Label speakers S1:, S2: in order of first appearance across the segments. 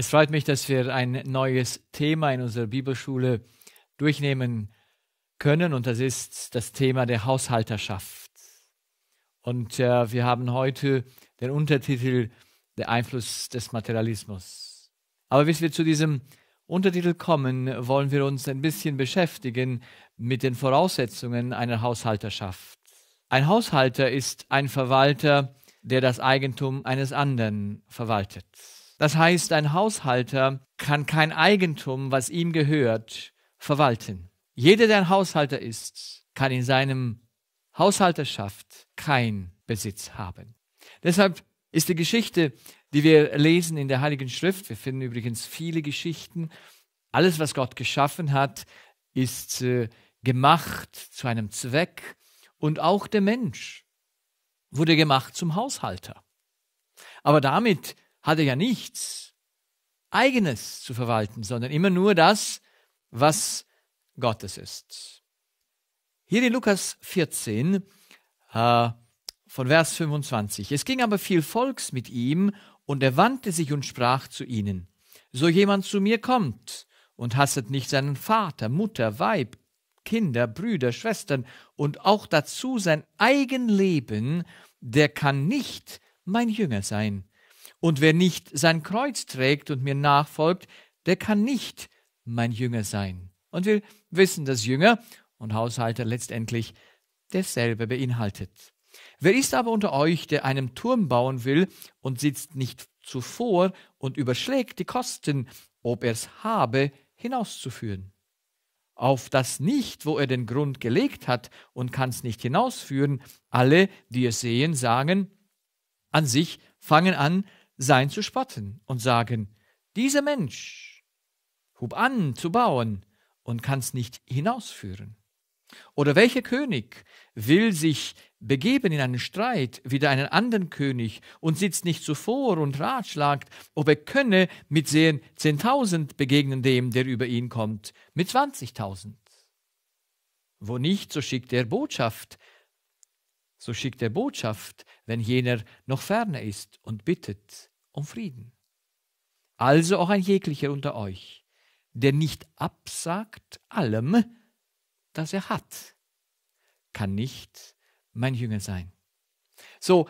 S1: Es freut mich, dass wir ein neues Thema in unserer Bibelschule durchnehmen können und das ist das Thema der Haushalterschaft. Und äh, wir haben heute den Untertitel Der Einfluss des Materialismus. Aber bis wir zu diesem Untertitel kommen, wollen wir uns ein bisschen beschäftigen mit den Voraussetzungen einer Haushalterschaft. Ein Haushalter ist ein Verwalter, der das Eigentum eines anderen verwaltet. Das heißt, ein Haushalter kann kein Eigentum, was ihm gehört, verwalten. Jeder, der ein Haushalter ist, kann in seinem Haushalterschaft kein Besitz haben. Deshalb ist die Geschichte, die wir lesen in der Heiligen Schrift, wir finden übrigens viele Geschichten, alles, was Gott geschaffen hat, ist äh, gemacht zu einem Zweck und auch der Mensch wurde gemacht zum Haushalter. Aber damit hatte ja nichts eigenes zu verwalten, sondern immer nur das, was Gottes ist. Hier in Lukas 14 äh, von Vers 25. Es ging aber viel Volks mit ihm, und er wandte sich und sprach zu ihnen, So jemand zu mir kommt und hasset nicht seinen Vater, Mutter, Weib, Kinder, Brüder, Schwestern und auch dazu sein eigen Leben, der kann nicht mein Jünger sein. Und wer nicht sein Kreuz trägt und mir nachfolgt, der kann nicht mein Jünger sein. Und wir wissen, dass Jünger und Haushalter letztendlich dasselbe beinhaltet. Wer ist aber unter euch, der einen Turm bauen will und sitzt nicht zuvor und überschlägt die Kosten, ob er es habe, hinauszuführen? Auf das nicht, wo er den Grund gelegt hat und kann es nicht hinausführen, alle, die es sehen, sagen, an sich fangen an, sein zu spotten und sagen, dieser Mensch hub an zu bauen und kann's nicht hinausführen. Oder welcher König will sich begeben in einen Streit wider einen anderen König und sitzt nicht zuvor und ratschlagt, ob er könne mit sehen zehntausend begegnen dem, der über ihn kommt, mit zwanzigtausend. Wo nicht, so schickt er Botschaft, so schickt er Botschaft, wenn jener noch ferner ist und bittet um Frieden. Also auch ein jeglicher unter euch, der nicht absagt allem, das er hat, kann nicht mein Jünger sein. So,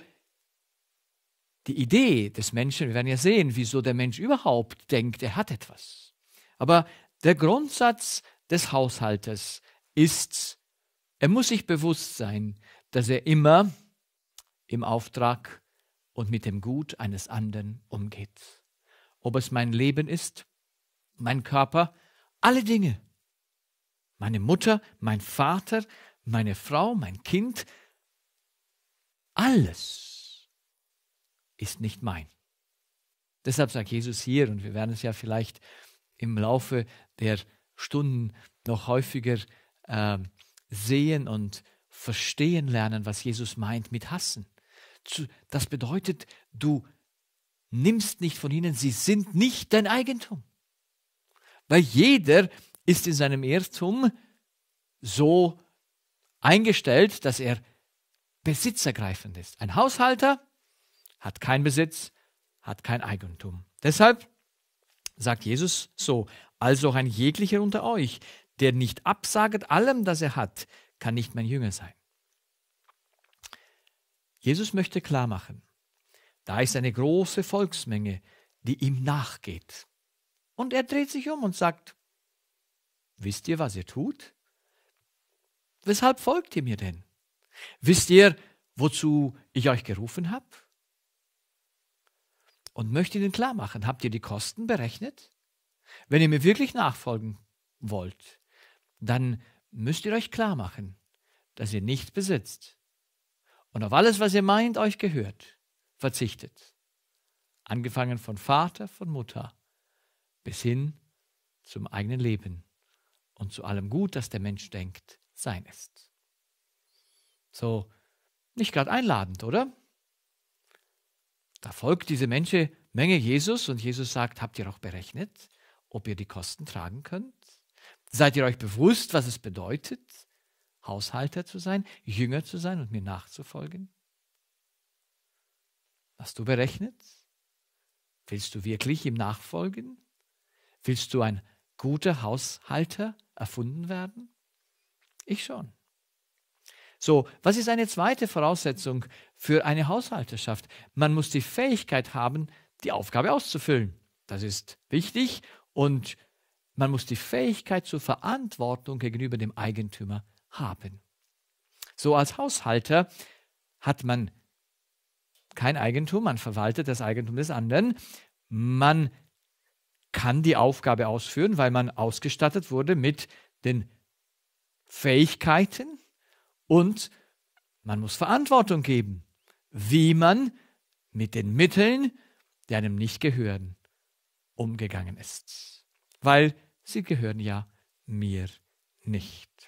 S1: die Idee des Menschen, wir werden ja sehen, wieso der Mensch überhaupt denkt, er hat etwas. Aber der Grundsatz des Haushaltes ist, er muss sich bewusst sein, dass er immer im Auftrag und mit dem Gut eines anderen umgeht. Ob es mein Leben ist, mein Körper, alle Dinge. Meine Mutter, mein Vater, meine Frau, mein Kind, alles ist nicht mein. Deshalb sagt Jesus hier, und wir werden es ja vielleicht im Laufe der Stunden noch häufiger äh, sehen und verstehen lernen, was Jesus meint mit Hassen. Das bedeutet, du nimmst nicht von ihnen, sie sind nicht dein Eigentum. Weil jeder ist in seinem Irrtum so eingestellt, dass er besitzergreifend ist. Ein Haushalter hat keinen Besitz, hat kein Eigentum. Deshalb sagt Jesus so, also ein jeglicher unter euch, der nicht absaget allem, das er hat, kann nicht mein Jünger sein. Jesus möchte klar machen, da ist eine große Volksmenge, die ihm nachgeht. Und er dreht sich um und sagt, wisst ihr, was ihr tut? Weshalb folgt ihr mir denn? Wisst ihr, wozu ich euch gerufen habe? Und möchte Ihnen klar machen, habt ihr die Kosten berechnet? Wenn ihr mir wirklich nachfolgen wollt, dann müsst ihr euch klar machen, dass ihr nicht besitzt, und auf alles, was ihr meint, euch gehört, verzichtet. Angefangen von Vater, von Mutter, bis hin zum eigenen Leben und zu allem Gut, das der Mensch denkt, sein ist. So, nicht gerade einladend, oder? Da folgt diese Menge Jesus und Jesus sagt, habt ihr auch berechnet, ob ihr die Kosten tragen könnt? Seid ihr euch bewusst, was es bedeutet? Haushalter zu sein, Jünger zu sein und mir nachzufolgen? Hast du berechnet? Willst du wirklich ihm nachfolgen? Willst du ein guter Haushalter erfunden werden? Ich schon. So, was ist eine zweite Voraussetzung für eine Haushalterschaft? Man muss die Fähigkeit haben, die Aufgabe auszufüllen. Das ist wichtig und man muss die Fähigkeit zur Verantwortung gegenüber dem Eigentümer haben. So als Haushalter hat man kein Eigentum, man verwaltet das Eigentum des anderen, man kann die Aufgabe ausführen, weil man ausgestattet wurde mit den Fähigkeiten und man muss Verantwortung geben, wie man mit den Mitteln, die einem nicht gehören, umgegangen ist. Weil sie gehören ja mir nicht.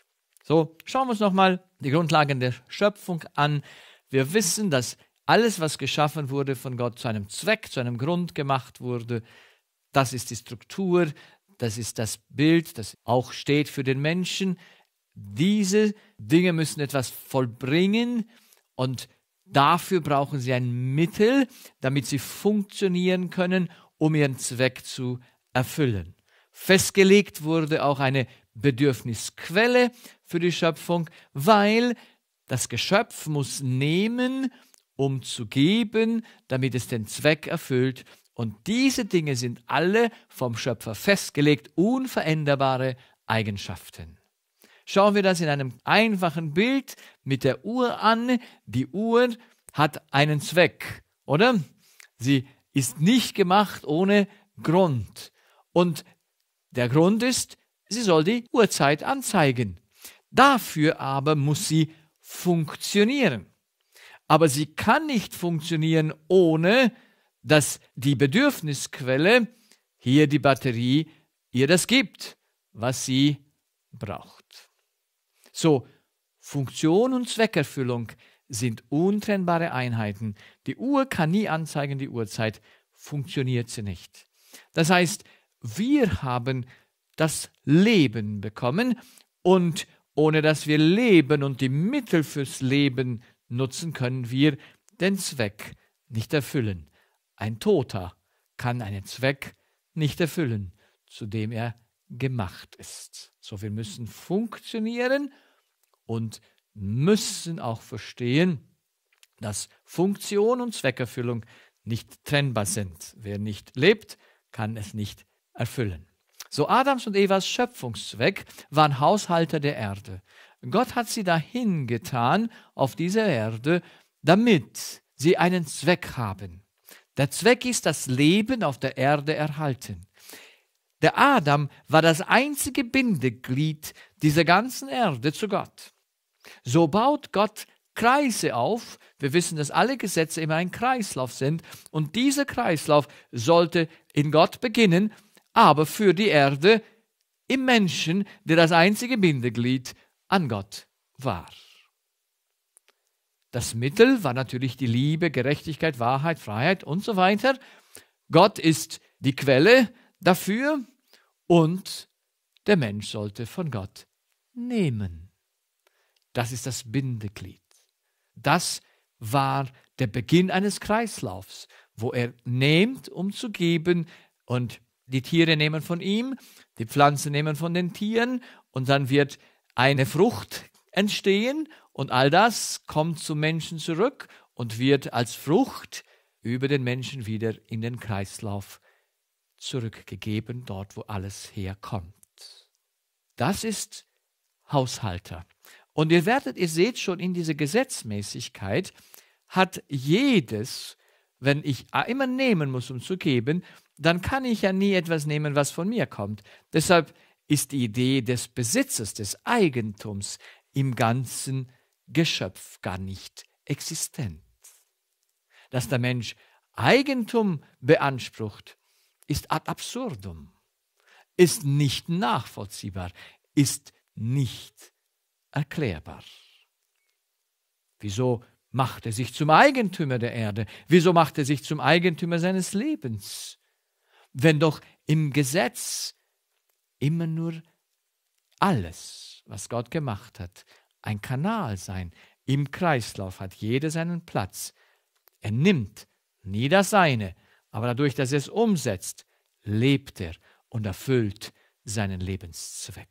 S1: So, schauen wir uns nochmal die Grundlagen der Schöpfung an. Wir wissen, dass alles, was geschaffen wurde, von Gott zu einem Zweck, zu einem Grund gemacht wurde. Das ist die Struktur, das ist das Bild, das auch steht für den Menschen. Diese Dinge müssen etwas vollbringen und dafür brauchen sie ein Mittel, damit sie funktionieren können, um ihren Zweck zu erfüllen. Festgelegt wurde auch eine Bedürfnisquelle für die Schöpfung, weil das Geschöpf muss nehmen, um zu geben, damit es den Zweck erfüllt. Und diese Dinge sind alle vom Schöpfer festgelegt, unveränderbare Eigenschaften. Schauen wir das in einem einfachen Bild mit der Uhr an. Die Uhr hat einen Zweck, oder? Sie ist nicht gemacht ohne Grund. Und der Grund ist, sie soll die Uhrzeit anzeigen. Dafür aber muss sie funktionieren. Aber sie kann nicht funktionieren, ohne dass die Bedürfnisquelle, hier die Batterie, ihr das gibt, was sie braucht. So, Funktion und Zweckerfüllung sind untrennbare Einheiten. Die Uhr kann nie anzeigen die Uhrzeit, funktioniert sie nicht. Das heißt, wir haben das Leben bekommen und ohne dass wir leben und die Mittel fürs Leben nutzen, können wir den Zweck nicht erfüllen. Ein Toter kann einen Zweck nicht erfüllen, zu dem er gemacht ist. So wir müssen funktionieren und müssen auch verstehen, dass Funktion und Zweckerfüllung nicht trennbar sind. Wer nicht lebt, kann es nicht erfüllen. So Adams und Evas Schöpfungszweck waren Haushalter der Erde. Gott hat sie dahin getan auf dieser Erde, damit sie einen Zweck haben. Der Zweck ist, das Leben auf der Erde erhalten. Der Adam war das einzige Bindeglied dieser ganzen Erde zu Gott. So baut Gott Kreise auf. Wir wissen, dass alle Gesetze immer ein Kreislauf sind. Und dieser Kreislauf sollte in Gott beginnen aber für die Erde im Menschen, der das einzige Bindeglied an Gott war. Das Mittel war natürlich die Liebe, Gerechtigkeit, Wahrheit, Freiheit und so weiter. Gott ist die Quelle dafür und der Mensch sollte von Gott nehmen. Das ist das Bindeglied. Das war der Beginn eines Kreislaufs, wo er nimmt, um zu geben und die Tiere nehmen von ihm, die Pflanzen nehmen von den Tieren und dann wird eine Frucht entstehen und all das kommt zum Menschen zurück und wird als Frucht über den Menschen wieder in den Kreislauf zurückgegeben, dort wo alles herkommt. Das ist Haushalter. Und ihr werdet, ihr seht schon in dieser Gesetzmäßigkeit, hat jedes wenn ich immer nehmen muss, um zu geben, dann kann ich ja nie etwas nehmen, was von mir kommt. Deshalb ist die Idee des Besitzes, des Eigentums im ganzen Geschöpf gar nicht existent. Dass der Mensch Eigentum beansprucht, ist ad absurdum, ist nicht nachvollziehbar, ist nicht erklärbar. Wieso macht er sich zum Eigentümer der Erde? Wieso macht er sich zum Eigentümer seines Lebens? Wenn doch im Gesetz immer nur alles, was Gott gemacht hat, ein Kanal sein. Im Kreislauf hat jeder seinen Platz. Er nimmt nie das eine, aber dadurch, dass er es umsetzt, lebt er und erfüllt seinen Lebenszweck.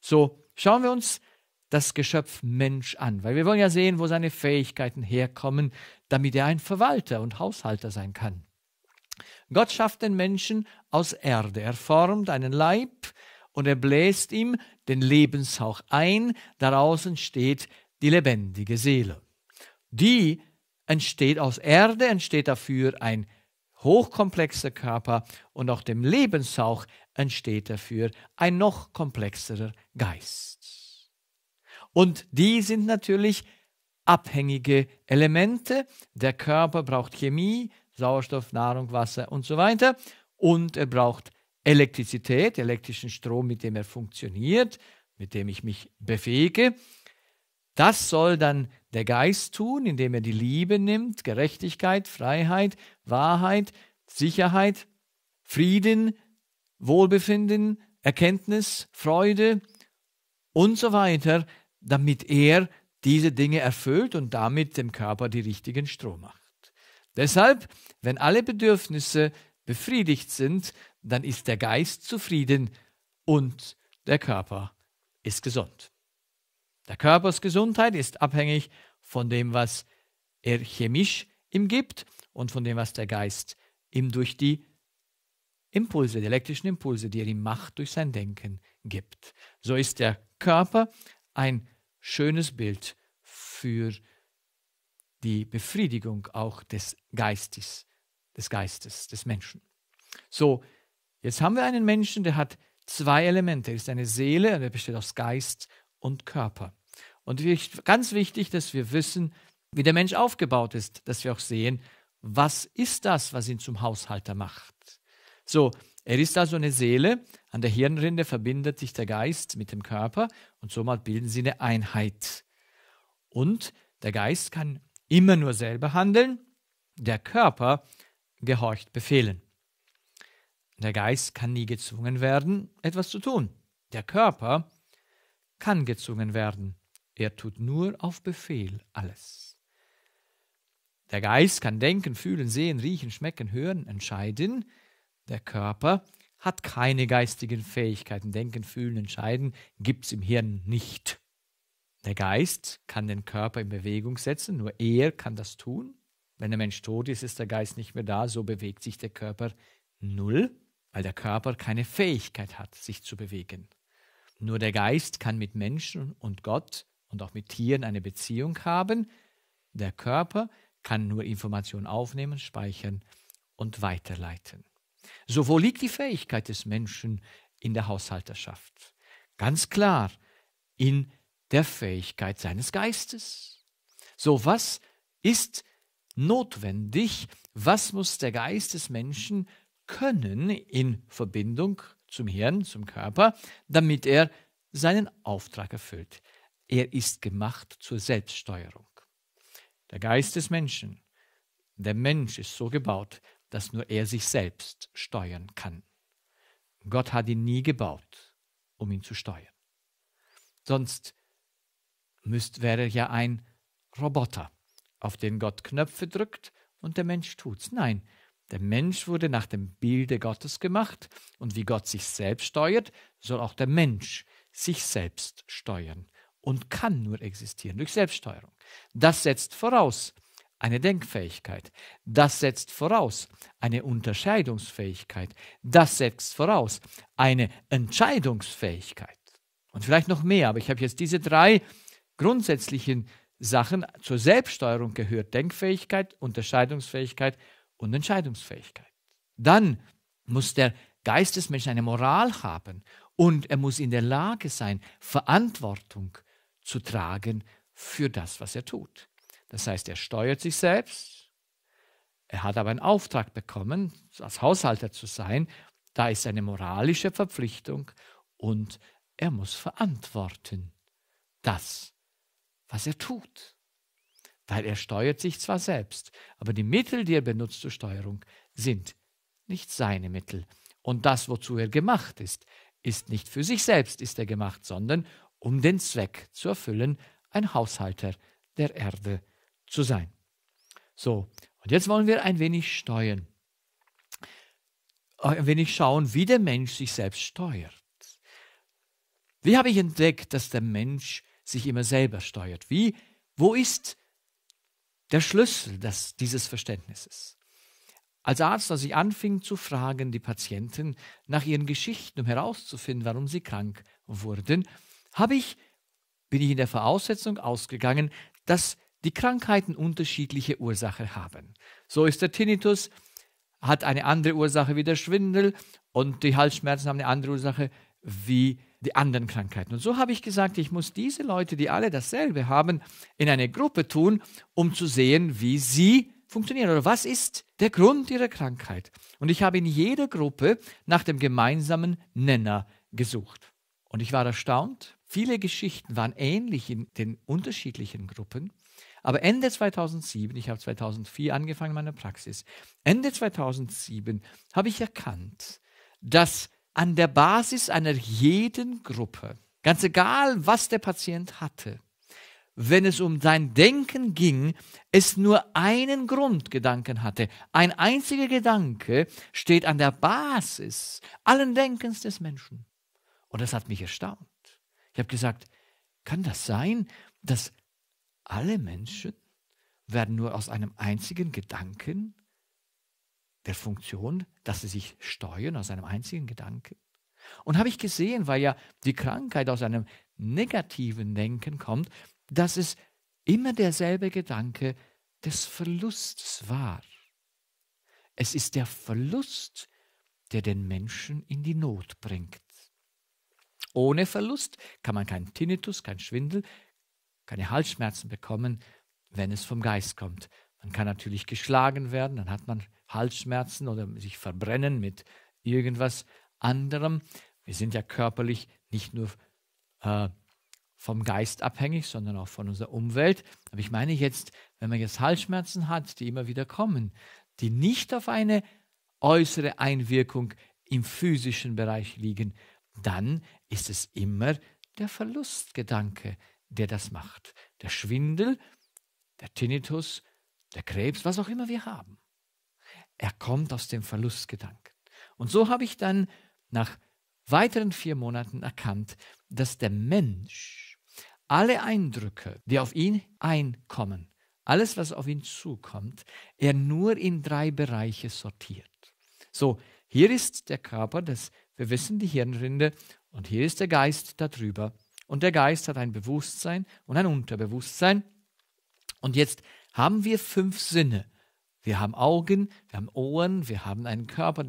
S1: So schauen wir uns das Geschöpf Mensch an, weil wir wollen ja sehen, wo seine Fähigkeiten herkommen, damit er ein Verwalter und Haushalter sein kann. Gott schafft den Menschen aus Erde, er formt einen Leib und er bläst ihm den Lebenshauch ein, daraus entsteht die lebendige Seele. Die entsteht aus Erde, entsteht dafür ein hochkomplexer Körper und auch dem Lebenshauch entsteht dafür ein noch komplexerer Geist. Und die sind natürlich abhängige Elemente. Der Körper braucht Chemie, Sauerstoff, Nahrung, Wasser und so weiter. Und er braucht Elektrizität, elektrischen Strom, mit dem er funktioniert, mit dem ich mich befähige. Das soll dann der Geist tun, indem er die Liebe nimmt, Gerechtigkeit, Freiheit, Wahrheit, Sicherheit, Frieden, Wohlbefinden, Erkenntnis, Freude und so weiter damit er diese Dinge erfüllt und damit dem Körper die richtigen Stroh macht. Deshalb, wenn alle Bedürfnisse befriedigt sind, dann ist der Geist zufrieden und der Körper ist gesund. Der Körpers Gesundheit ist abhängig von dem, was er chemisch ihm gibt und von dem, was der Geist ihm durch die Impulse, die elektrischen Impulse, die er ihm macht, durch sein Denken gibt. So ist der Körper ein schönes Bild für die Befriedigung auch des Geistes, des Geistes, des Menschen. So, jetzt haben wir einen Menschen, der hat zwei Elemente. Er ist eine Seele und er besteht aus Geist und Körper. Und ganz wichtig, dass wir wissen, wie der Mensch aufgebaut ist, dass wir auch sehen, was ist das, was ihn zum Haushalter macht. So, er ist also eine Seele, an der Hirnrinde verbindet sich der Geist mit dem Körper und somit bilden sie eine Einheit. Und der Geist kann immer nur selber handeln, der Körper gehorcht Befehlen. Der Geist kann nie gezwungen werden, etwas zu tun. Der Körper kann gezwungen werden. Er tut nur auf Befehl alles. Der Geist kann denken, fühlen, sehen, riechen, schmecken, hören, entscheiden. Der Körper hat keine geistigen Fähigkeiten. Denken, fühlen, entscheiden gibt es im Hirn nicht. Der Geist kann den Körper in Bewegung setzen, nur er kann das tun. Wenn der Mensch tot ist, ist der Geist nicht mehr da, so bewegt sich der Körper null, weil der Körper keine Fähigkeit hat, sich zu bewegen. Nur der Geist kann mit Menschen und Gott und auch mit Tieren eine Beziehung haben. Der Körper kann nur Informationen aufnehmen, speichern und weiterleiten. So wo liegt die Fähigkeit des Menschen in der Haushalterschaft? Ganz klar, in der Fähigkeit seines Geistes. So was ist notwendig, was muss der Geist des Menschen können in Verbindung zum Hirn, zum Körper, damit er seinen Auftrag erfüllt. Er ist gemacht zur Selbststeuerung. Der Geist des Menschen, der Mensch ist so gebaut, dass nur er sich selbst steuern kann. Gott hat ihn nie gebaut, um ihn zu steuern. Sonst müsst, wäre er ja ein Roboter, auf den Gott Knöpfe drückt und der Mensch tut's. Nein, der Mensch wurde nach dem Bilde Gottes gemacht und wie Gott sich selbst steuert, soll auch der Mensch sich selbst steuern und kann nur existieren durch Selbststeuerung. Das setzt voraus, eine Denkfähigkeit. Das setzt voraus eine Unterscheidungsfähigkeit. Das setzt voraus eine Entscheidungsfähigkeit. Und vielleicht noch mehr, aber ich habe jetzt diese drei grundsätzlichen Sachen zur Selbststeuerung gehört. Denkfähigkeit, Unterscheidungsfähigkeit und Entscheidungsfähigkeit. Dann muss der Geistesmensch eine Moral haben und er muss in der Lage sein, Verantwortung zu tragen für das, was er tut. Das heißt, er steuert sich selbst. Er hat aber einen Auftrag bekommen, als Haushalter zu sein. Da ist eine moralische Verpflichtung und er muss verantworten das, was er tut. Weil er steuert sich zwar selbst, aber die Mittel, die er benutzt zur Steuerung, sind nicht seine Mittel. Und das, wozu er gemacht ist, ist nicht für sich selbst ist er gemacht, sondern um den Zweck zu erfüllen, ein Haushalter der Erde zu zu sein. So, und jetzt wollen wir ein wenig steuern. Äh, ein wenig schauen, wie der Mensch sich selbst steuert. Wie habe ich entdeckt, dass der Mensch sich immer selber steuert? Wie, wo ist der Schlüssel des, dieses Verständnisses? Als Arzt, als ich anfing zu fragen, die Patienten nach ihren Geschichten, um herauszufinden, warum sie krank wurden, habe ich, bin ich in der Voraussetzung ausgegangen, dass die Krankheiten unterschiedliche Ursachen haben. So ist der Tinnitus, hat eine andere Ursache wie der Schwindel und die Halsschmerzen haben eine andere Ursache wie die anderen Krankheiten. Und so habe ich gesagt, ich muss diese Leute, die alle dasselbe haben, in eine Gruppe tun, um zu sehen, wie sie funktionieren oder was ist der Grund ihrer Krankheit. Und ich habe in jeder Gruppe nach dem gemeinsamen Nenner gesucht. Und ich war erstaunt. Viele Geschichten waren ähnlich in den unterschiedlichen Gruppen. Aber Ende 2007, ich habe 2004 angefangen meine Praxis, Ende 2007 habe ich erkannt, dass an der Basis einer jeden Gruppe, ganz egal was der Patient hatte, wenn es um sein Denken ging, es nur einen Grundgedanken hatte. Ein einziger Gedanke steht an der Basis allen Denkens des Menschen. Und das hat mich erstaunt. Ich habe gesagt, kann das sein, dass alle Menschen werden nur aus einem einzigen Gedanken der Funktion, dass sie sich steuern, aus einem einzigen Gedanken. Und habe ich gesehen, weil ja die Krankheit aus einem negativen Denken kommt, dass es immer derselbe Gedanke des Verlusts war. Es ist der Verlust, der den Menschen in die Not bringt. Ohne Verlust kann man keinen Tinnitus, keinen Schwindel, keine Halsschmerzen bekommen, wenn es vom Geist kommt. Man kann natürlich geschlagen werden, dann hat man Halsschmerzen oder sich verbrennen mit irgendwas anderem. Wir sind ja körperlich nicht nur äh, vom Geist abhängig, sondern auch von unserer Umwelt. Aber ich meine jetzt, wenn man jetzt Halsschmerzen hat, die immer wieder kommen, die nicht auf eine äußere Einwirkung im physischen Bereich liegen, dann ist es immer der Verlustgedanke, der das macht. Der Schwindel, der Tinnitus, der Krebs, was auch immer wir haben. Er kommt aus dem Verlustgedanken. Und so habe ich dann nach weiteren vier Monaten erkannt, dass der Mensch alle Eindrücke, die auf ihn einkommen, alles, was auf ihn zukommt, er nur in drei Bereiche sortiert. So, hier ist der Körper, das wir wissen, die Hirnrinde, und hier ist der Geist darüber und der Geist hat ein Bewusstsein und ein Unterbewusstsein. Und jetzt haben wir fünf Sinne. Wir haben Augen, wir haben Ohren, wir haben einen Körper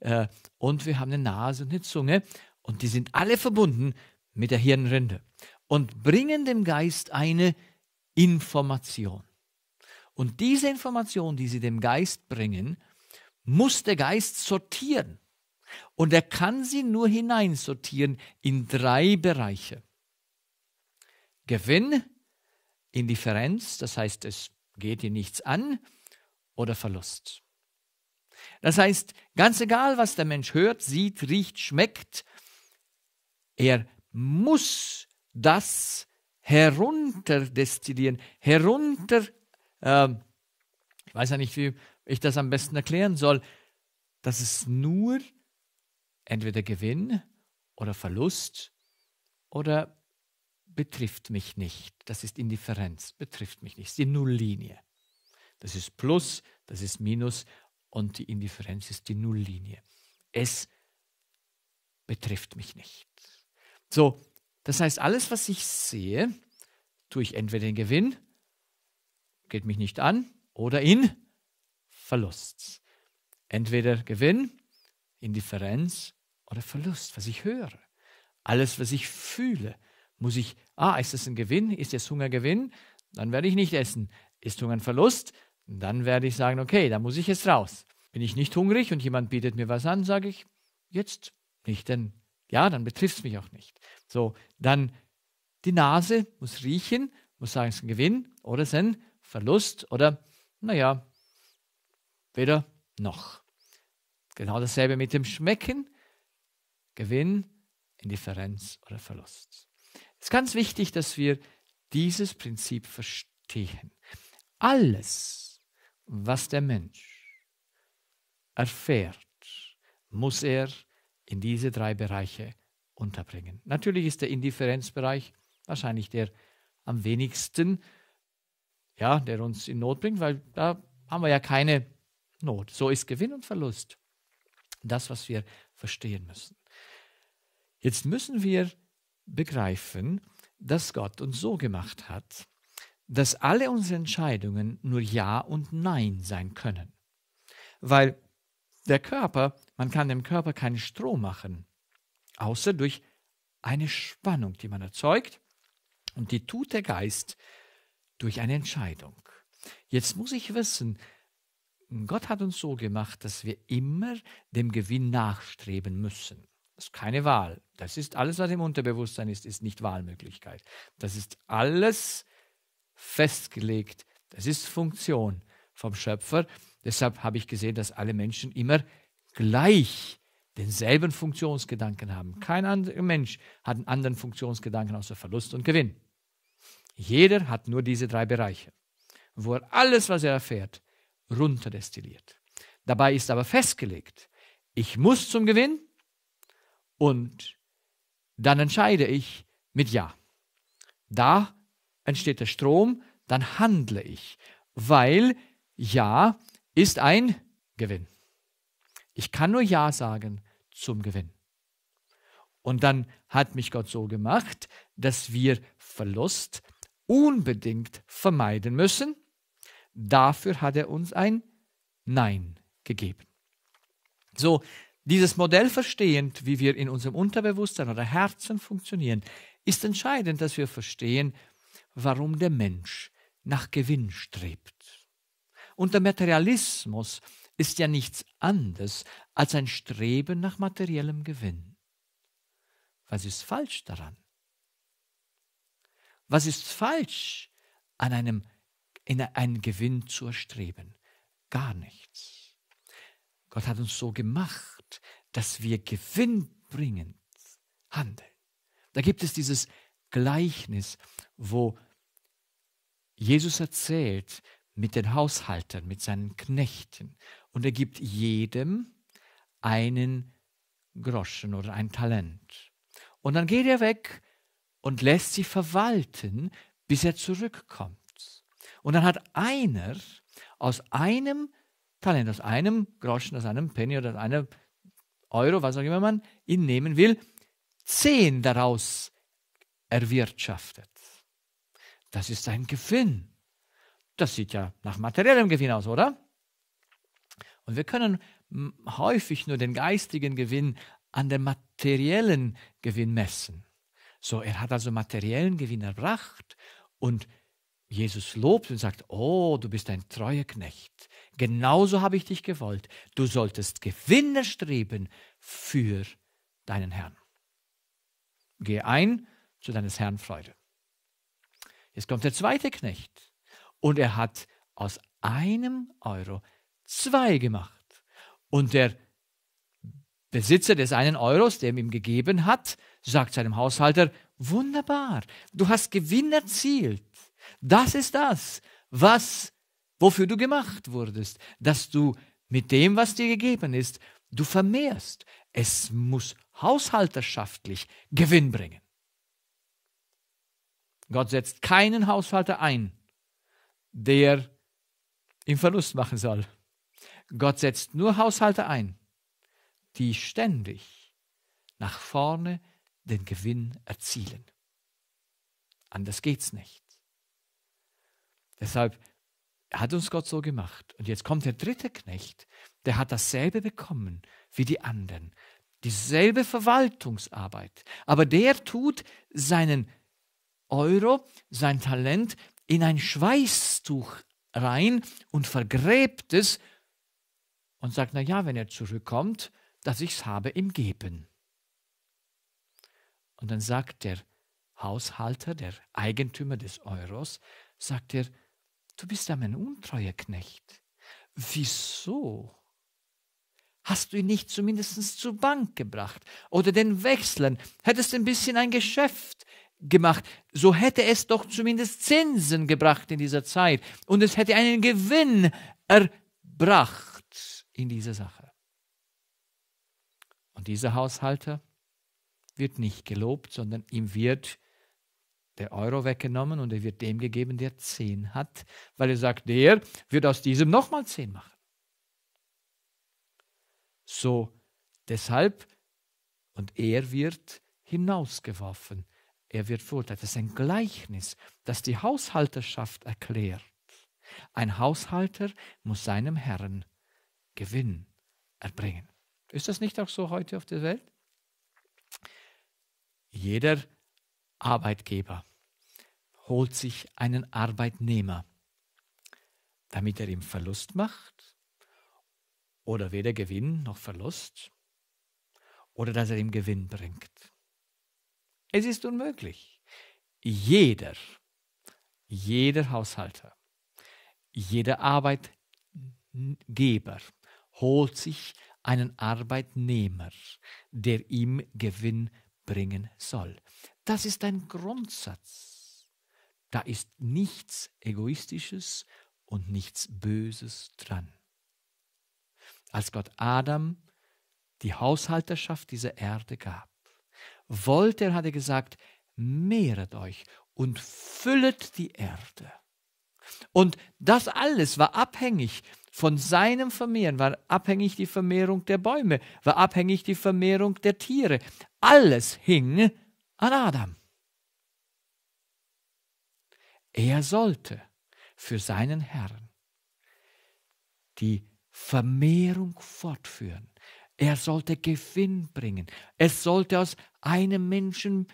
S1: äh, und wir haben eine Nase und eine Zunge. Und die sind alle verbunden mit der Hirnrinde und bringen dem Geist eine Information. Und diese Information, die sie dem Geist bringen, muss der Geist sortieren. Und er kann sie nur hineinsortieren in drei Bereiche. Gewinn, Indifferenz, das heißt, es geht ihn nichts an, oder Verlust. Das heißt, ganz egal, was der Mensch hört, sieht, riecht, schmeckt, er muss das herunterdestillieren, herunter, äh, ich weiß ja nicht, wie ich das am besten erklären soll, dass es nur entweder Gewinn oder Verlust oder betrifft mich nicht. Das ist Indifferenz, betrifft mich nicht. Das ist die Nulllinie. Das ist Plus, das ist Minus und die Indifferenz ist die Nulllinie. Es betrifft mich nicht. So, das heißt, alles, was ich sehe, tue ich entweder in Gewinn, geht mich nicht an, oder in Verlust. Entweder Gewinn Indifferenz oder Verlust, was ich höre. Alles, was ich fühle, muss ich, ah, ist das ein Gewinn? Ist jetzt Hunger Gewinn? Dann werde ich nicht essen. Ist Hunger ein Verlust? Dann werde ich sagen, okay, da muss ich jetzt raus. Bin ich nicht hungrig und jemand bietet mir was an, sage ich, jetzt nicht, denn ja, dann betrifft es mich auch nicht. So, dann die Nase muss riechen, muss sagen, es ist ein Gewinn oder es ist ein Verlust oder, naja, weder noch. Genau dasselbe mit dem Schmecken, Gewinn, Indifferenz oder Verlust. Es ist ganz wichtig, dass wir dieses Prinzip verstehen. Alles, was der Mensch erfährt, muss er in diese drei Bereiche unterbringen. Natürlich ist der Indifferenzbereich wahrscheinlich der am wenigsten, ja, der uns in Not bringt, weil da haben wir ja keine Not. So ist Gewinn und Verlust das, was wir verstehen müssen. Jetzt müssen wir begreifen, dass Gott uns so gemacht hat, dass alle unsere Entscheidungen nur Ja und Nein sein können. Weil der Körper, man kann dem Körper keinen Strom machen, außer durch eine Spannung, die man erzeugt, und die tut der Geist durch eine Entscheidung. Jetzt muss ich wissen, Gott hat uns so gemacht, dass wir immer dem Gewinn nachstreben müssen. Das ist keine Wahl. Das ist alles, was im Unterbewusstsein ist, ist nicht Wahlmöglichkeit. Das ist alles festgelegt. Das ist Funktion vom Schöpfer. Deshalb habe ich gesehen, dass alle Menschen immer gleich denselben Funktionsgedanken haben. Kein anderer Mensch hat einen anderen Funktionsgedanken außer Verlust und Gewinn. Jeder hat nur diese drei Bereiche, wo er alles, was er erfährt, runterdestilliert. Dabei ist aber festgelegt, ich muss zum Gewinn und dann entscheide ich mit Ja. Da entsteht der Strom, dann handle ich, weil Ja ist ein Gewinn. Ich kann nur Ja sagen zum Gewinn. Und dann hat mich Gott so gemacht, dass wir Verlust unbedingt vermeiden müssen, Dafür hat er uns ein Nein gegeben. So, dieses Modell verstehend, wie wir in unserem Unterbewusstsein oder Herzen funktionieren, ist entscheidend, dass wir verstehen, warum der Mensch nach Gewinn strebt. Und der Materialismus ist ja nichts anderes als ein Streben nach materiellem Gewinn. Was ist falsch daran? Was ist falsch an einem in einen Gewinn zu erstreben. Gar nichts. Gott hat uns so gemacht, dass wir gewinnbringend handeln. Da gibt es dieses Gleichnis, wo Jesus erzählt mit den Haushaltern, mit seinen Knechten. Und er gibt jedem einen Groschen oder ein Talent. Und dann geht er weg und lässt sie verwalten, bis er zurückkommt. Und dann hat einer aus einem Talent, aus einem Groschen, aus einem Penny oder aus einem Euro, was auch immer man ihn nehmen will, zehn daraus erwirtschaftet. Das ist ein Gewinn. Das sieht ja nach materiellem Gewinn aus, oder? Und wir können häufig nur den geistigen Gewinn an dem materiellen Gewinn messen. So, er hat also materiellen Gewinn erbracht und Jesus lobt und sagt, oh, du bist ein treuer Knecht. Genauso habe ich dich gewollt. Du solltest Gewinne streben für deinen Herrn. Gehe ein zu deines Herrn Freude. Jetzt kommt der zweite Knecht und er hat aus einem Euro zwei gemacht. Und der Besitzer des einen Euros, der ihm gegeben hat, sagt seinem Haushalter, wunderbar, du hast Gewinn erzielt. Das ist das, was, wofür du gemacht wurdest, dass du mit dem, was dir gegeben ist, du vermehrst. Es muss haushalterschaftlich Gewinn bringen. Gott setzt keinen Haushalter ein, der im Verlust machen soll. Gott setzt nur Haushalter ein, die ständig nach vorne den Gewinn erzielen. Anders geht's nicht. Deshalb hat uns Gott so gemacht. Und jetzt kommt der dritte Knecht, der hat dasselbe bekommen wie die anderen. Dieselbe Verwaltungsarbeit. Aber der tut seinen Euro, sein Talent in ein Schweißtuch rein und vergräbt es und sagt, na ja, wenn er zurückkommt, dass ich es habe ihm Geben. Und dann sagt der Haushalter, der Eigentümer des Euros, sagt er, du bist ja mein untreuer Knecht. Wieso? Hast du ihn nicht zumindest zur Bank gebracht oder den Wechseln? Hättest ein bisschen ein Geschäft gemacht, so hätte es doch zumindest Zinsen gebracht in dieser Zeit und es hätte einen Gewinn erbracht in dieser Sache. Und dieser Haushalter wird nicht gelobt, sondern ihm wird der Euro weggenommen und er wird dem gegeben, der zehn hat, weil er sagt, der wird aus diesem nochmal zehn machen. So, deshalb, und er wird hinausgeworfen, er wird verurteilt. Das ist ein Gleichnis, das die Haushalterschaft erklärt. Ein Haushalter muss seinem Herrn Gewinn erbringen. Ist das nicht auch so heute auf der Welt? Jeder Arbeitgeber holt sich einen Arbeitnehmer, damit er ihm Verlust macht oder weder Gewinn noch Verlust oder dass er ihm Gewinn bringt. Es ist unmöglich. Jeder, jeder Haushalter, jeder Arbeitgeber holt sich einen Arbeitnehmer, der ihm Gewinn bringen soll. Das ist ein Grundsatz. Da ist nichts Egoistisches und nichts Böses dran. Als Gott Adam die Haushalterschaft dieser Erde gab, wollte er, hat er gesagt, mehret euch und füllet die Erde. Und das alles war abhängig von seinem Vermehren, war abhängig die Vermehrung der Bäume, war abhängig die Vermehrung der Tiere. Alles hing an Adam. Er sollte für seinen Herrn die Vermehrung fortführen. Er sollte Gewinn bringen. Es sollte aus einem Menschen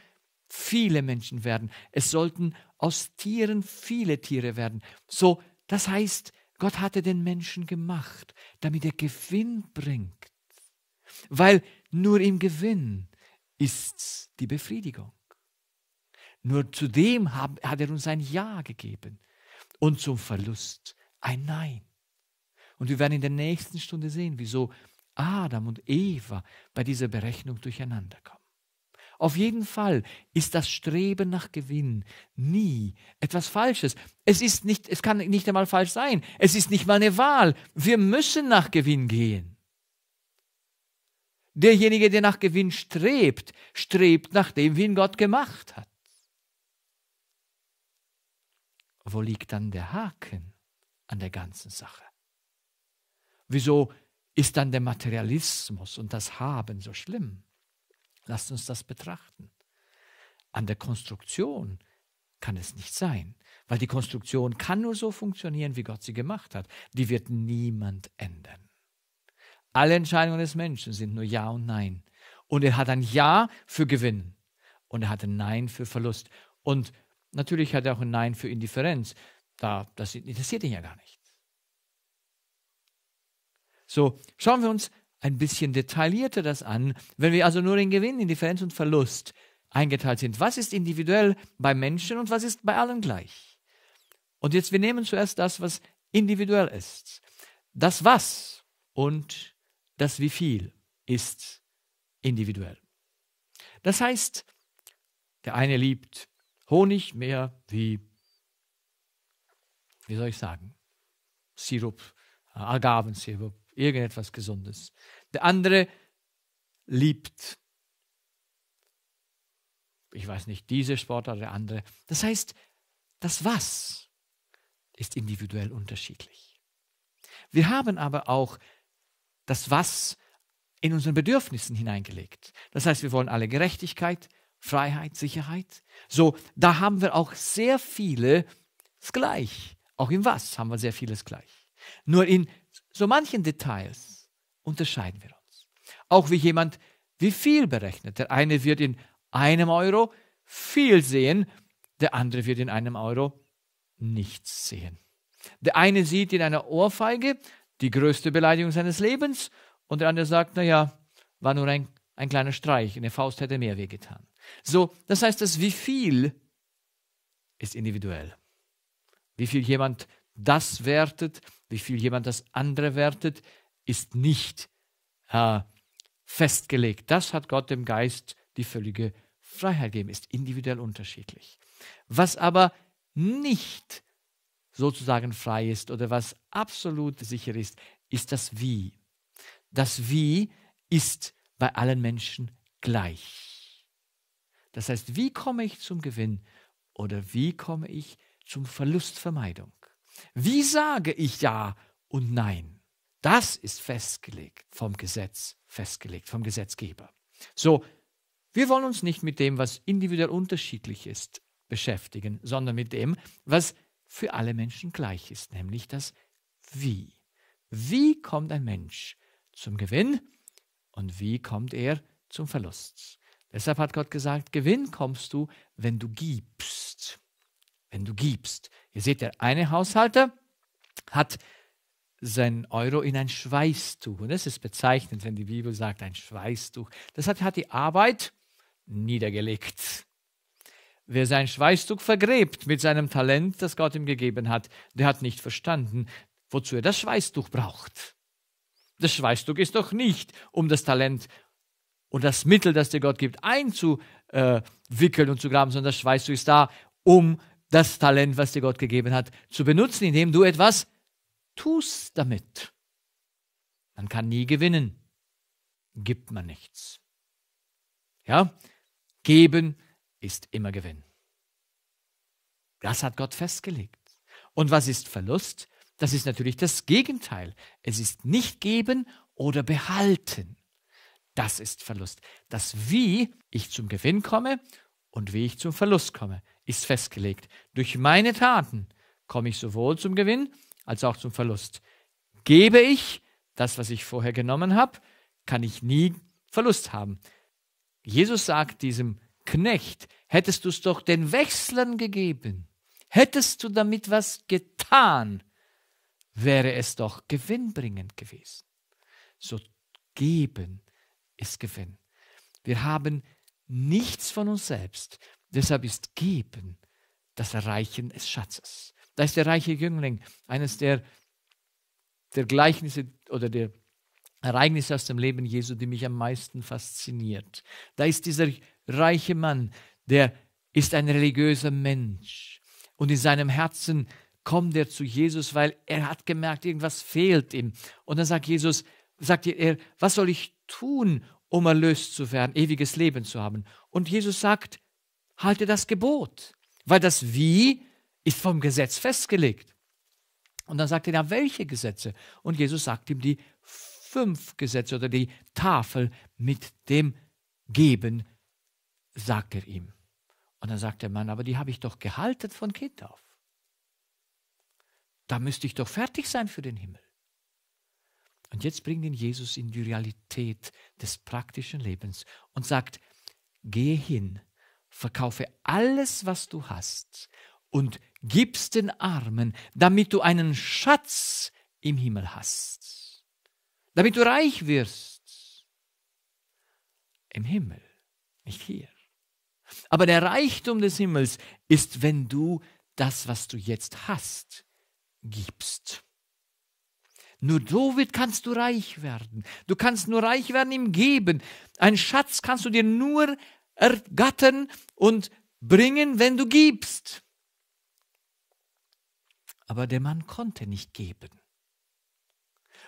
S1: viele Menschen werden. Es sollten aus Tieren viele Tiere werden. So, das heißt, Gott hatte den Menschen gemacht, damit er Gewinn bringt. Weil nur im Gewinn ist die Befriedigung. Nur zudem hat er uns ein Ja gegeben und zum Verlust ein Nein. Und wir werden in der nächsten Stunde sehen, wieso Adam und Eva bei dieser Berechnung durcheinander kommen. Auf jeden Fall ist das Streben nach Gewinn nie etwas Falsches. Es ist nicht, es kann nicht einmal falsch sein. Es ist nicht mal eine Wahl. Wir müssen nach Gewinn gehen. Derjenige, der nach Gewinn strebt, strebt nach dem, wie ihn Gott gemacht hat. Wo liegt dann der Haken an der ganzen Sache? Wieso ist dann der Materialismus und das Haben so schlimm? Lasst uns das betrachten. An der Konstruktion kann es nicht sein, weil die Konstruktion kann nur so funktionieren, wie Gott sie gemacht hat. Die wird niemand ändern. Alle Entscheidungen des Menschen sind nur Ja und Nein. Und er hat ein Ja für Gewinn und er hat ein Nein für Verlust. Und natürlich hat er auch ein Nein für Indifferenz. Da, das interessiert ihn ja gar nicht. So, schauen wir uns ein bisschen detaillierter das an. Wenn wir also nur in Gewinn, Indifferenz und Verlust eingeteilt sind, was ist individuell bei Menschen und was ist bei allen gleich? Und jetzt, wir nehmen zuerst das, was individuell ist. Das Was und das wie viel ist individuell. Das heißt, der eine liebt Honig mehr wie, wie soll ich sagen, Sirup, äh, Agavensirup, irgendetwas Gesundes. Der andere liebt, ich weiß nicht, diese Sportart oder andere. Das heißt, das Was ist individuell unterschiedlich. Wir haben aber auch das Was in unseren Bedürfnissen hineingelegt. Das heißt, wir wollen alle Gerechtigkeit, Freiheit, Sicherheit. So, da haben wir auch sehr vieles gleich. Auch im Was haben wir sehr vieles gleich. Nur in so manchen Details unterscheiden wir uns. Auch wie jemand wie viel berechnet. Der eine wird in einem Euro viel sehen, der andere wird in einem Euro nichts sehen. Der eine sieht in einer Ohrfeige die größte Beleidigung seines Lebens. Und der andere sagt, naja, war nur ein, ein kleiner Streich, eine Faust hätte mehr wehgetan. So, das heißt, das wie viel ist individuell. Wie viel jemand das wertet, wie viel jemand das andere wertet, ist nicht äh, festgelegt. Das hat Gott dem Geist die völlige Freiheit gegeben, ist individuell unterschiedlich. Was aber nicht sozusagen frei ist oder was absolut sicher ist, ist das Wie. Das Wie ist bei allen Menschen gleich. Das heißt, wie komme ich zum Gewinn oder wie komme ich zum Verlustvermeidung? Wie sage ich Ja und Nein? Das ist festgelegt vom Gesetz, festgelegt vom Gesetzgeber. So, wir wollen uns nicht mit dem, was individuell unterschiedlich ist, beschäftigen, sondern mit dem, was für alle Menschen gleich ist, nämlich das Wie. Wie kommt ein Mensch zum Gewinn und wie kommt er zum Verlust? Deshalb hat Gott gesagt, Gewinn kommst du, wenn du gibst. Wenn du gibst. Ihr seht, der eine Haushalter hat seinen Euro in ein Schweißtuch. Und es ist bezeichnend, wenn die Bibel sagt, ein Schweißtuch. Deshalb hat die Arbeit niedergelegt. Wer sein Schweißtuch vergräbt mit seinem Talent, das Gott ihm gegeben hat, der hat nicht verstanden, wozu er das Schweißtuch braucht. Das Schweißtuch ist doch nicht, um das Talent und das Mittel, das dir Gott gibt, einzuwickeln und zu graben, sondern das Schweißtuch ist da, um das Talent, was dir Gott gegeben hat, zu benutzen, indem du etwas tust damit. Man kann nie gewinnen. Gibt man nichts. Ja? Geben ist immer Gewinn. Das hat Gott festgelegt. Und was ist Verlust? Das ist natürlich das Gegenteil. Es ist nicht geben oder behalten. Das ist Verlust. Das, wie ich zum Gewinn komme und wie ich zum Verlust komme, ist festgelegt. Durch meine Taten komme ich sowohl zum Gewinn als auch zum Verlust. Gebe ich das, was ich vorher genommen habe, kann ich nie Verlust haben. Jesus sagt diesem Knecht, hättest du es doch den Wechslern gegeben. Hättest du damit was getan, wäre es doch gewinnbringend gewesen. So geben ist Gewinn. Wir haben nichts von uns selbst. Deshalb ist geben das Erreichen des Schatzes. Da ist der reiche Jüngling, eines der, der Gleichnisse oder der Ereignisse aus dem Leben Jesu, die mich am meisten fasziniert. Da ist dieser reiche Mann, der ist ein religiöser Mensch. Und in seinem Herzen kommt er zu Jesus, weil er hat gemerkt, irgendwas fehlt ihm. Und dann sagt Jesus, sagt er, was soll ich tun, um erlöst zu werden, ewiges Leben zu haben? Und Jesus sagt, halte das Gebot, weil das Wie ist vom Gesetz festgelegt. Und dann sagt er, ja, welche Gesetze? Und Jesus sagt ihm die fünf Gesetze oder die Tafel mit dem Geben sagt er ihm. Und dann sagt der Mann, aber die habe ich doch gehalten von Kind auf. Da müsste ich doch fertig sein für den Himmel. Und jetzt bringt ihn Jesus in die Realität des praktischen Lebens und sagt, geh hin, verkaufe alles, was du hast und gib's den Armen, damit du einen Schatz im Himmel hast, damit du reich wirst im Himmel, nicht hier. Aber der Reichtum des Himmels ist, wenn du das, was du jetzt hast, gibst. Nur so wird, kannst du reich werden. Du kannst nur reich werden im Geben. Ein Schatz kannst du dir nur ergattern und bringen, wenn du gibst. Aber der Mann konnte nicht geben,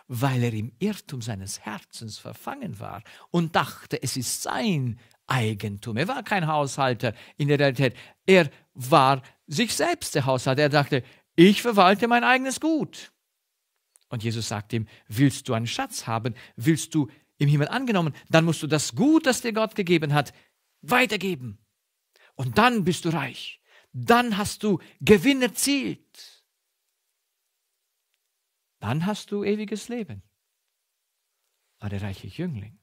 S1: weil er im Irrtum seines Herzens verfangen war und dachte, es ist sein Eigentum. Er war kein Haushalter in der Realität. Er war sich selbst der Haushalter. Er dachte, ich verwalte mein eigenes Gut. Und Jesus sagt ihm, willst du einen Schatz haben, willst du im Himmel angenommen, dann musst du das Gut, das dir Gott gegeben hat, weitergeben. Und dann bist du reich. Dann hast du Gewinn erzielt. Dann hast du ewiges Leben. Aber der reiche Jüngling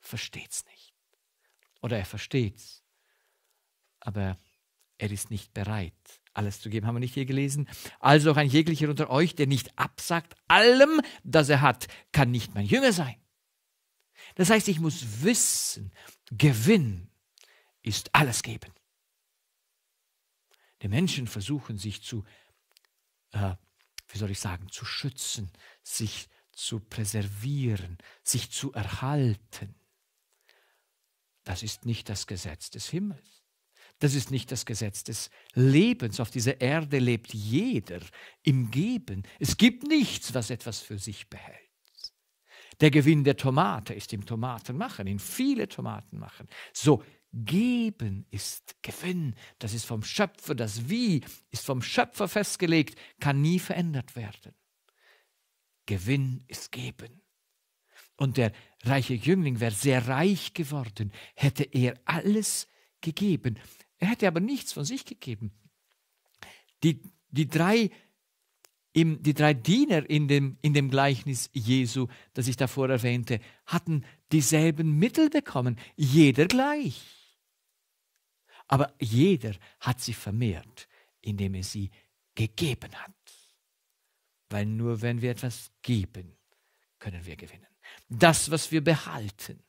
S1: versteht's nicht. Oder er versteht es, Aber er ist nicht bereit, alles zu geben. Haben wir nicht hier gelesen? Also auch ein jeglicher unter euch, der nicht absagt allem, das er hat, kann nicht mein Jünger sein. Das heißt, ich muss wissen, Gewinn ist alles geben. Die Menschen versuchen sich zu, äh, wie soll ich sagen, zu schützen, sich zu präservieren, sich zu erhalten. Das ist nicht das Gesetz des Himmels. Das ist nicht das Gesetz des Lebens. Auf dieser Erde lebt jeder im Geben. Es gibt nichts, was etwas für sich behält. Der Gewinn der Tomate ist im Tomatenmachen, in viele Tomaten machen. So, geben ist Gewinn. Das ist vom Schöpfer, das Wie ist vom Schöpfer festgelegt, kann nie verändert werden. Gewinn ist geben. Und der reiche Jüngling wäre sehr reich geworden, hätte er alles gegeben. Er hätte aber nichts von sich gegeben. Die, die, drei, im, die drei Diener in dem, in dem Gleichnis Jesu, das ich davor erwähnte, hatten dieselben Mittel bekommen, jeder gleich. Aber jeder hat sie vermehrt, indem er sie gegeben hat. Weil nur wenn wir etwas geben, können wir gewinnen. Das, was wir behalten,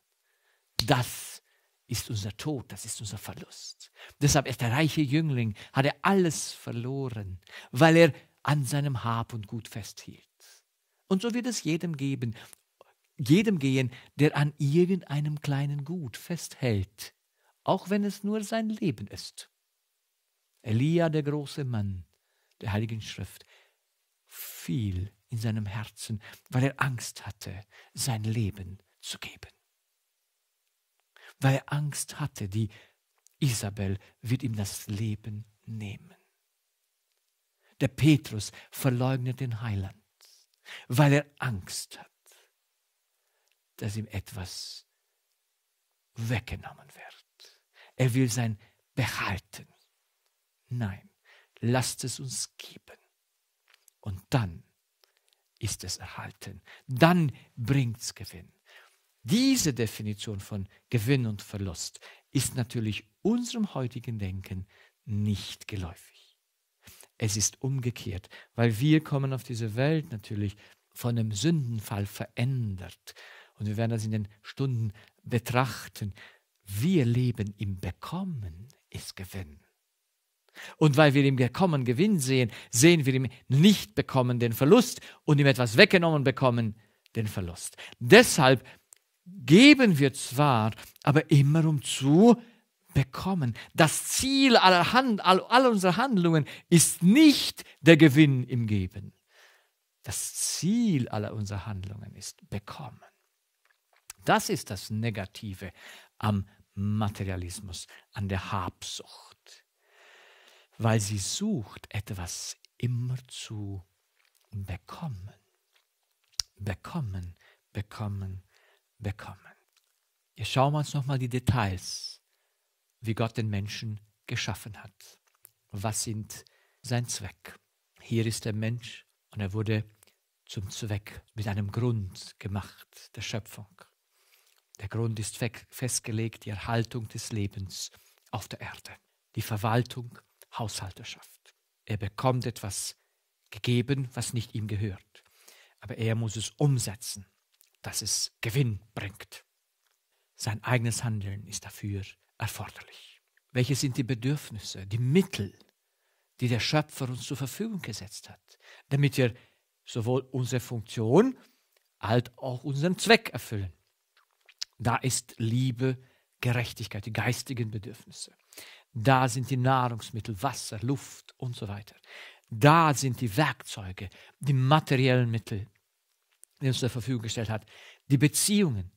S1: das ist unser Tod, das ist unser Verlust. Deshalb ist der reiche Jüngling, hat er alles verloren, weil er an seinem Hab und Gut festhielt. Und so wird es jedem geben, jedem gehen, der an irgendeinem kleinen Gut festhält, auch wenn es nur sein Leben ist. Elia, der große Mann der Heiligen Schrift, fiel in seinem Herzen, weil er Angst hatte, sein Leben zu geben. Weil er Angst hatte, die Isabel wird ihm das Leben nehmen. Der Petrus verleugnet den Heiland, weil er Angst hat, dass ihm etwas weggenommen wird. Er will sein behalten. Nein, lasst es uns geben. Und dann ist es erhalten. Dann bringt es Gewinn. Diese Definition von Gewinn und Verlust ist natürlich unserem heutigen Denken nicht geläufig. Es ist umgekehrt, weil wir kommen auf diese Welt natürlich von einem Sündenfall verändert. Und wir werden das in den Stunden betrachten. Wir leben im Bekommen ist Gewinn. Und weil wir dem gekommenen Gewinn sehen, sehen wir dem nicht bekommen den Verlust und ihm etwas weggenommen bekommen den Verlust. Deshalb geben wir zwar, aber immer um zu bekommen. Das Ziel aller, Hand, all, all unserer Handlungen ist nicht der Gewinn im Geben. Das Ziel aller unserer Handlungen ist bekommen. Das ist das Negative am Materialismus, an der Habsucht weil sie sucht, etwas immer zu bekommen. Bekommen, bekommen, bekommen. Jetzt schauen wir uns nochmal die Details, wie Gott den Menschen geschaffen hat. Was sind sein Zweck? Hier ist der Mensch und er wurde zum Zweck, mit einem Grund gemacht, der Schöpfung. Der Grund ist festgelegt, die Erhaltung des Lebens auf der Erde, die Verwaltung Haushalte Er bekommt etwas gegeben, was nicht ihm gehört. Aber er muss es umsetzen, dass es Gewinn bringt. Sein eigenes Handeln ist dafür erforderlich. Welche sind die Bedürfnisse, die Mittel, die der Schöpfer uns zur Verfügung gesetzt hat, damit wir sowohl unsere Funktion als auch unseren Zweck erfüllen? Da ist Liebe, Gerechtigkeit, die geistigen Bedürfnisse. Da sind die Nahrungsmittel, Wasser, Luft und so weiter. Da sind die Werkzeuge, die materiellen Mittel, die uns zur Verfügung gestellt hat. Die Beziehungen.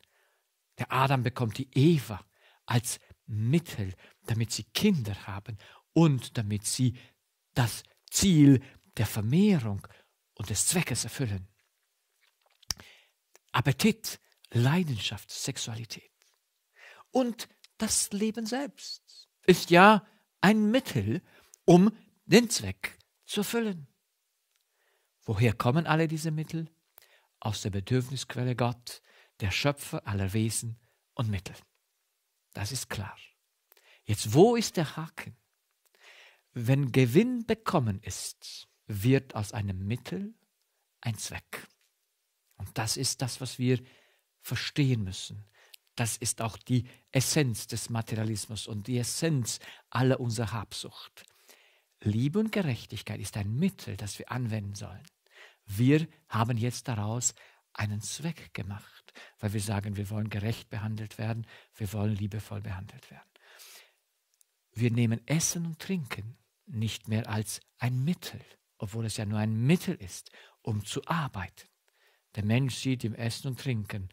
S1: Der Adam bekommt die Eva als Mittel, damit sie Kinder haben und damit sie das Ziel der Vermehrung und des Zweckes erfüllen. Appetit, Leidenschaft, Sexualität und das Leben selbst ist ja ein Mittel, um den Zweck zu erfüllen. Woher kommen alle diese Mittel? Aus der Bedürfnisquelle Gott, der Schöpfer aller Wesen und Mittel. Das ist klar. Jetzt, wo ist der Haken? Wenn Gewinn bekommen ist, wird aus einem Mittel ein Zweck. Und das ist das, was wir verstehen müssen. Das ist auch die Essenz des Materialismus und die Essenz aller unserer Habsucht. Liebe und Gerechtigkeit ist ein Mittel, das wir anwenden sollen. Wir haben jetzt daraus einen Zweck gemacht, weil wir sagen, wir wollen gerecht behandelt werden, wir wollen liebevoll behandelt werden. Wir nehmen Essen und Trinken nicht mehr als ein Mittel, obwohl es ja nur ein Mittel ist, um zu arbeiten. Der Mensch sieht im Essen und Trinken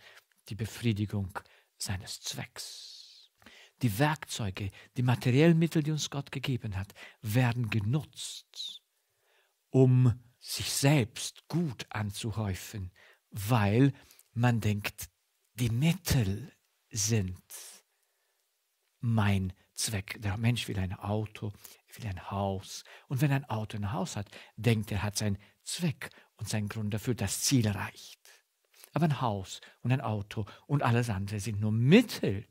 S1: die Befriedigung seines Zwecks. Die Werkzeuge, die materiellen Mittel, die uns Gott gegeben hat, werden genutzt, um sich selbst gut anzuhäufen, weil man denkt, die Mittel sind mein Zweck. Der Mensch will ein Auto, will ein Haus. Und wenn ein Auto ein Haus hat, denkt er, hat seinen Zweck und seinen Grund dafür, das Ziel erreicht aber ein Haus und ein Auto und alles andere sind nur Mittel,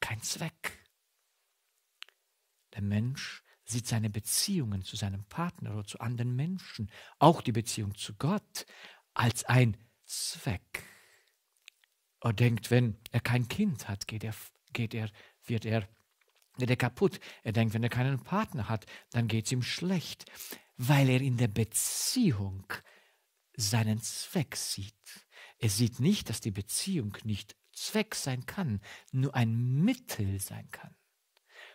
S1: kein Zweck. Der Mensch sieht seine Beziehungen zu seinem Partner oder zu anderen Menschen, auch die Beziehung zu Gott, als ein Zweck. Er denkt, wenn er kein Kind hat, geht er, geht er, wird er, wird er kaputt. Er denkt, wenn er keinen Partner hat, dann geht es ihm schlecht, weil er in der Beziehung seinen Zweck sieht. Er sieht nicht, dass die Beziehung nicht Zweck sein kann, nur ein Mittel sein kann,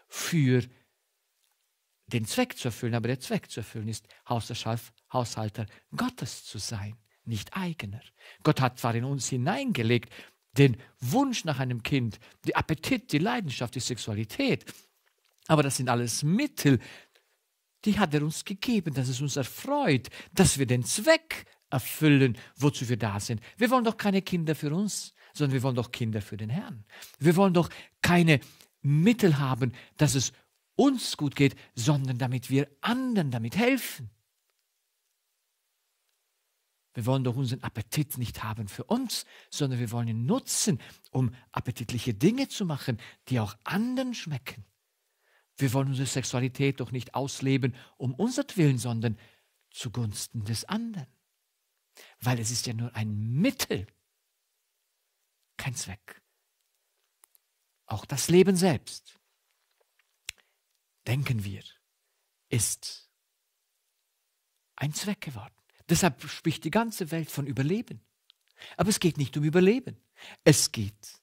S1: für den Zweck zu erfüllen. Aber der Zweck zu erfüllen ist, Haushalter Gottes zu sein, nicht eigener. Gott hat zwar in uns hineingelegt, den Wunsch nach einem Kind, die Appetit, die Leidenschaft, die Sexualität. Aber das sind alles Mittel, die hat er uns gegeben, dass es uns erfreut, dass wir den Zweck erfüllen, wozu wir da sind. Wir wollen doch keine Kinder für uns, sondern wir wollen doch Kinder für den Herrn. Wir wollen doch keine Mittel haben, dass es uns gut geht, sondern damit wir anderen damit helfen. Wir wollen doch unseren Appetit nicht haben für uns, sondern wir wollen ihn nutzen, um appetitliche Dinge zu machen, die auch anderen schmecken. Wir wollen unsere Sexualität doch nicht ausleben um unsertwillen, sondern zugunsten des anderen. Weil es ist ja nur ein Mittel, kein Zweck. Auch das Leben selbst, denken wir, ist ein Zweck geworden. Deshalb spricht die ganze Welt von Überleben. Aber es geht nicht um Überleben. Es geht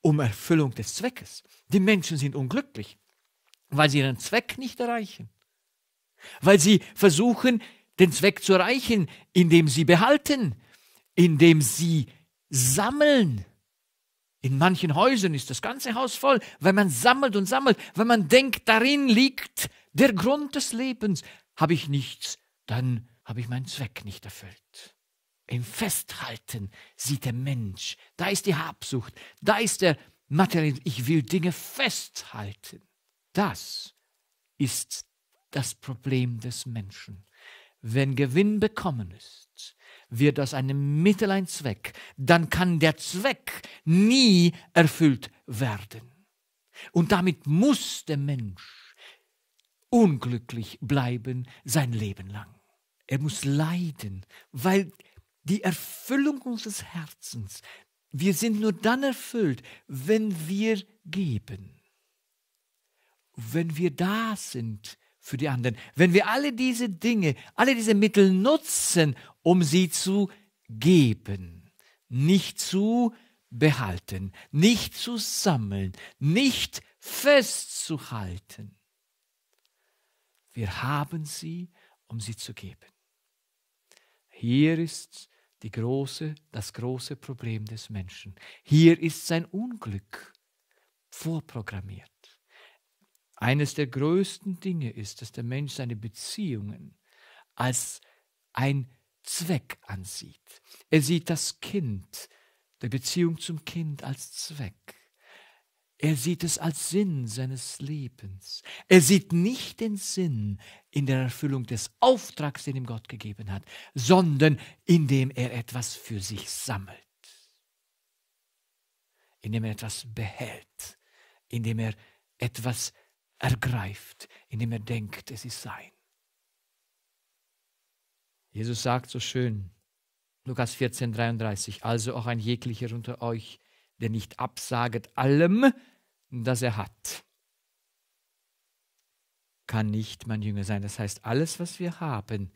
S1: um Erfüllung des Zweckes. Die Menschen sind unglücklich, weil sie ihren Zweck nicht erreichen. Weil sie versuchen, den Zweck zu erreichen, indem sie behalten, indem sie sammeln. In manchen Häusern ist das ganze Haus voll, wenn man sammelt und sammelt, wenn man denkt, darin liegt der Grund des Lebens. Habe ich nichts, dann habe ich meinen Zweck nicht erfüllt. Im Festhalten sieht der Mensch, da ist die Habsucht, da ist der Materialismus. ich will Dinge festhalten. Das ist das Problem des Menschen. Wenn Gewinn bekommen ist, wird aus einem Mittel ein Zweck, dann kann der Zweck nie erfüllt werden. Und damit muss der Mensch unglücklich bleiben sein Leben lang. Er muss leiden, weil die Erfüllung unseres Herzens, wir sind nur dann erfüllt, wenn wir geben. Wenn wir da sind für die anderen. Wenn wir alle diese Dinge, alle diese Mittel nutzen, um sie zu geben, nicht zu behalten, nicht zu sammeln, nicht festzuhalten. Wir haben sie, um sie zu geben. Hier ist die große, das große Problem des Menschen. Hier ist sein Unglück vorprogrammiert. Eines der größten Dinge ist, dass der Mensch seine Beziehungen als ein Zweck ansieht. Er sieht das Kind, der Beziehung zum Kind als Zweck. Er sieht es als Sinn seines Lebens. Er sieht nicht den Sinn in der Erfüllung des Auftrags, den ihm Gott gegeben hat, sondern indem er etwas für sich sammelt, indem er etwas behält, indem er etwas ergreift, indem er denkt, es ist sein. Jesus sagt so schön, Lukas 14, 33, also auch ein jeglicher unter euch, der nicht absaget allem, das er hat, kann nicht mein Jünger sein. Das heißt, alles, was wir haben,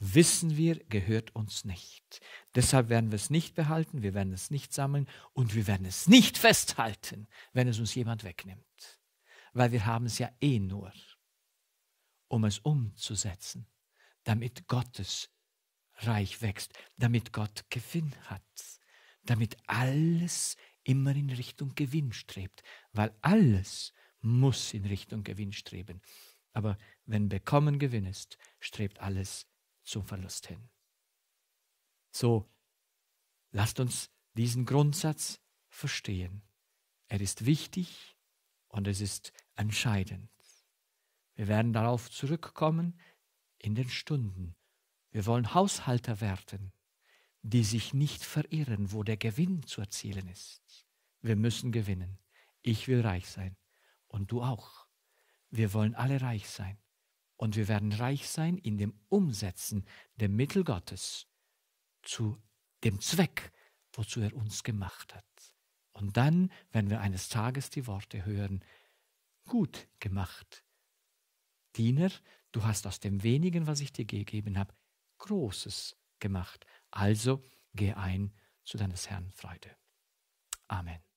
S1: wissen wir, gehört uns nicht. Deshalb werden wir es nicht behalten, wir werden es nicht sammeln und wir werden es nicht festhalten, wenn es uns jemand wegnimmt weil wir haben es ja eh nur, um es umzusetzen, damit Gottes Reich wächst, damit Gott Gewinn hat, damit alles immer in Richtung Gewinn strebt, weil alles muss in Richtung Gewinn streben. Aber wenn Bekommen Gewinn ist, strebt alles zum Verlust hin. So, lasst uns diesen Grundsatz verstehen. Er ist wichtig und es ist entscheidend. Wir werden darauf zurückkommen in den Stunden. Wir wollen Haushalter werden, die sich nicht verirren, wo der Gewinn zu erzielen ist. Wir müssen gewinnen. Ich will reich sein und du auch. Wir wollen alle reich sein. Und wir werden reich sein in dem Umsetzen der Mittel Gottes zu dem Zweck, wozu er uns gemacht hat. Und dann, wenn wir eines Tages die Worte hören, gut gemacht. Diener, du hast aus dem wenigen, was ich dir gegeben habe, Großes gemacht. Also geh ein zu deines Herrn Freude. Amen.